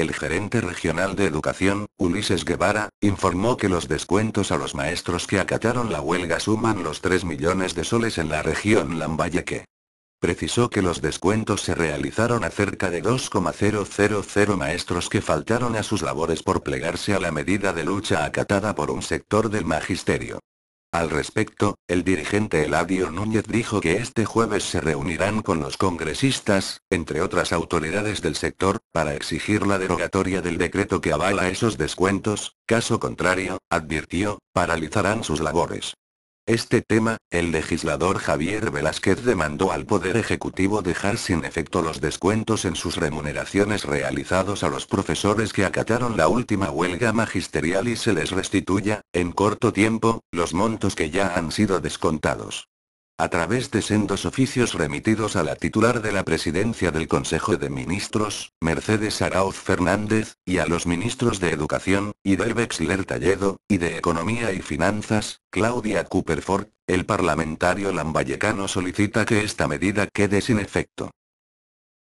El gerente regional de educación, Ulises Guevara, informó que los descuentos a los maestros que acataron la huelga suman los 3 millones de soles en la región Lambayeque. Precisó que los descuentos se realizaron a cerca de 2,000 maestros que faltaron a sus labores por plegarse a la medida de lucha acatada por un sector del magisterio. Al respecto, el dirigente Eladio Núñez dijo que este jueves se reunirán con los congresistas, entre otras autoridades del sector, para exigir la derogatoria del decreto que avala esos descuentos, caso contrario, advirtió, paralizarán sus labores. Este tema, el legislador Javier Velázquez demandó al Poder Ejecutivo dejar sin efecto los descuentos en sus remuneraciones realizados a los profesores que acataron la última huelga magisterial y se les restituya, en corto tiempo, los montos que ya han sido descontados a través de sendos oficios remitidos a la titular de la presidencia del Consejo de Ministros, Mercedes Arauz Fernández, y a los ministros de Educación, del Bexler Talledo, y de Economía y Finanzas, Claudia Cooperford, el parlamentario lambayecano solicita que esta medida quede sin efecto.